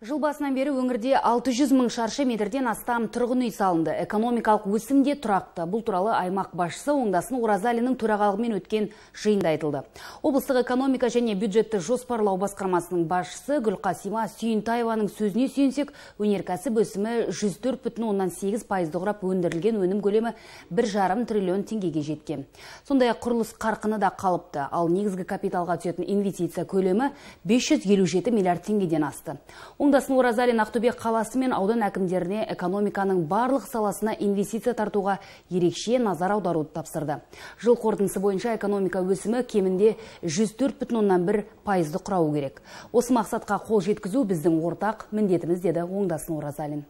Жыл басынан бері өңірде 600 мың шаршы метрден астам тұрғын үй салынды. Экономикалық өсім тұрақты. Бұл туралы аймақ басшысы оңдасын Оразалиның төрағалығымен өткен жиында айтылды. Облыстық экономика және бюджетті жоспарлау басқармасының басшысы Гүлқасима Сүйінтаеваның сөзіне сүйенсек, өнеркәсіп өсімі 104,8 пайызды құрап өндірілген өнім көлемі 1,5 триллион теңгеге жеткен. Сондай құрылыс қарқыны да қалыпты. Ал негізгі капиталға түсетін инвестиция көлемі 557 миллиард теңгеден асты Оңдасын Оразалин Ақтөбе қаласы мен аудан әкімдеріне экономиканың барлық саласына инвестиция тартуға ерекше назар аударуды тапсырды. Жыл қорытындысы бойынша экономика өсімі кемінде 104,1 пайызды құрауы керек. Осы мақсатқа қол жеткізу біздің ортақ міндетіміз деді Оңдасын Оразалин.